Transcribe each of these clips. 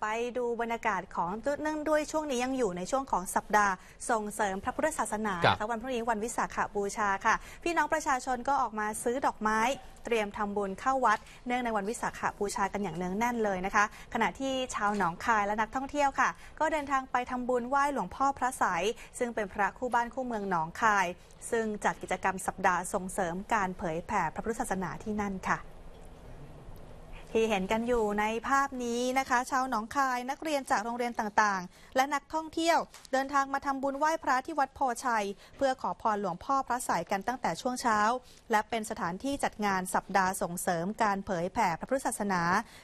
ไปดูบรรยากาศของเนื่องด้วยช่วงนี้ยังอยู่ในช่วงของสัปดาห์ส่งเสริมพระพุทธศาสนาค่ะวันพรุ่งนี้วันวิสาขบูชาค่ะ พี่น้องประชาชนก็ออกมาซื้อดอกไม้ เตรียมทำบุญเข้าวัด เนื่องในวันวิสาขบูชา กันอย่างเนืองแน่นเลยนะคะ ขณะที่ชาวหนองคาย และนักท่องเที่ยวค่ะ ก็เดินทางไปทำบุญไหว้หลวงพ่อพระสายซึ่งเป็นพระคู่บ้านคู่เมืองหนองคาย ซึ่งจัดกิจกรรมสัปดาห์ส่งเสริมการเผยแผ่พระพุทธศาสนาที่นั่นค่ะที่เห็นกันอยู่ในภาพนี้นะคะ ชาวหนองคายนักเรียนจากโรงเรียนต่างๆ และนักท่องเที่ยว เดินทางมาทำบุญไหว้พระที่วัดโพชัย เพื่อขอพรหลวงพ่อพระสายกันตั้งแต่ช่วงเช้า และเป็นสถานที่จัดงานสัปดาห์ส่งเสริมการเผยแผ่พระพุทธศาสนา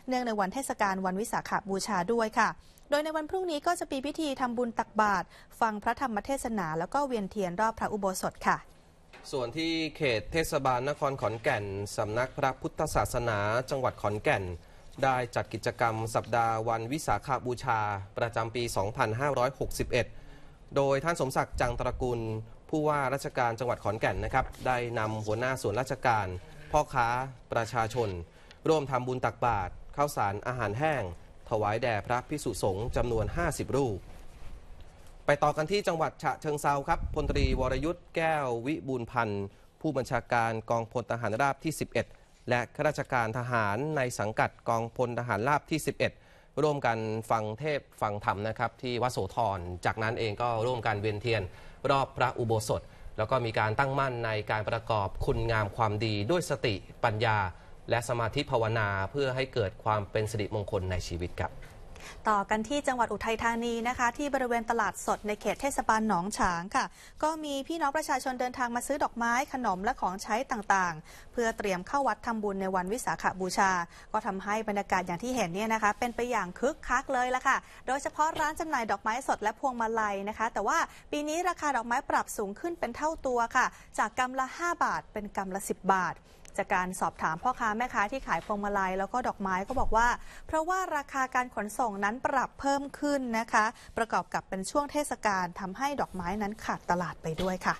เนื่องในวันเทศกาลวันวิสาขบูชาด้วยค่ะ โดยในวันพรุ่งนี้ก็จะมีพิธีทำบุญตักบาตรฟังพระธรรมเทศนา แล้วก็เวียนเทียนรอบพระอุโบสถค่ะส่วนที่เขตเทศบาลนครขอนแก่น สำนักพระพุทธศาสนาจังหวัดขอนแก่น ได้จัดกิจกรรมสัปดาห์วันวิสาขาบูชาประจำปี 2561 โดยท่านสมศักดิ์จังตระกูลผู้ว่าราชการจังหวัดขอนแก่นนะครับได้นำหัวหน้าส่วนราชการ พ่อค้าประชาชน ร่วมทำบุญตักบาตรข้าวสารอาหารแห้ง ถวายแด่พระพิสุสงฆ์จำนวน 50 รูปไปต่อกันที่จังหวัดฉะเชิงเซาครับพลตรีวรยุทธ์แก้ววิบูลพันธ์ผู้บัญชาการกองพลทหารราบที่ 11 และข้าราชการทหารในสังกัดกองพลทหารราบที่ 11 ร่วมกันฟังเทพฟังธรรมนะครับ ที่วัดโสธร จากนั้นเองก็ร่วมกันเวียนเทียน รอบพระอุโบสถ แล้วก็มีการตั้งมั่นในการประกอบคุณงามความดีด้วยสติปัญญา และสมาธิภาวนาเพื่อให้เกิดความเป็นสิริมงคลในชีวิตครับต่อกันที่จังหวัดอุทัยธานีนะคะที่บริเวณตลาดสดในเขตเทศบาลหนองฉางค่ะ ก็มีพี่น้องประชาชนเดินทางมาซื้อดอกไม้ขนมและของใช้ต่างๆ เพื่อเตรียมเข้าวัดทำบุญในวันวิสาขบูชา ก็ทำให้บรรยากาศอย่างที่เห็นเนี่ยนะคะเป็นไปอย่างคึกคักเลยละค่ะโดยเฉพาะร้านจำหน่ายดอกไม้สดและพวงมาลัยนะคะ แต่ว่าปีนี้ราคาดอกไม้ปรับสูงขึ้นเป็นเท่าตัวค่ะ จากกำละ5บาทเป็นกำละ10บาทจากการสอบถามพ่อค้าแม่ค้าที่ขายพวงมาลัยแล้วก็ดอกไม้ก็บอกว่า เพราะว่าราคาการขนส่งนั้นปรับเพิ่มขึ้นนะคะ ประกอบกับเป็นช่วงเทศกาลทำให้ดอกไม้นั้นขาดตลาดไปด้วยค่ะ